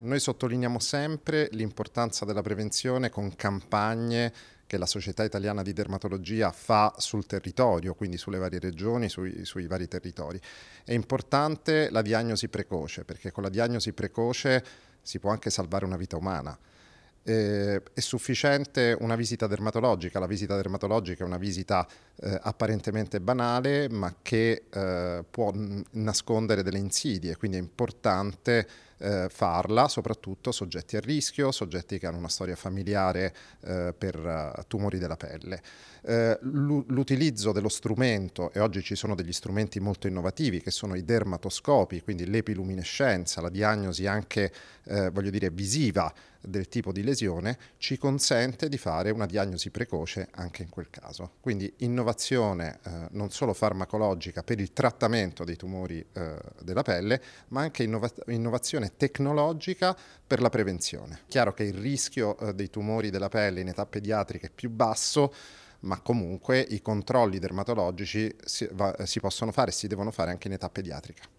Noi sottolineiamo sempre l'importanza della prevenzione con campagne che la Società Italiana di Dermatologia fa sul territorio, quindi sulle varie regioni, sui, sui, vari territori. È importante la diagnosi precoce, perché con la diagnosi precoce si può anche salvare una vita umana. Eh, è sufficiente una visita dermatologica, la visita dermatologica è una visita eh, apparentemente banale, ma che eh, può nascondere delle insidie, quindi è importante eh, farla, soprattutto soggetti a rischio, soggetti che hanno una storia familiare eh, per eh, tumori della pelle. Eh, l'utilizzo dello strumento, e oggi ci sono degli strumenti molto innovativi che sono i dermatoscopi, quindi l'epiluminescenza, la diagnosi anche, eh, voglio dire, visiva del tipo di lesione, ci consente di fare una diagnosi precoce anche in quel caso. Quindi innovazione eh, non solo farmacologica per il trattamento dei tumori eh, della pelle, ma anche innova innovazione soluzione tecnologica per la prevenzione. Chiaro che il rischio eh, dei tumori della pelle in età pediatrica è più basso, ma comunque i controlli dermatologici si, va, eh, si possono fare e si devono fare anche in età pediatrica.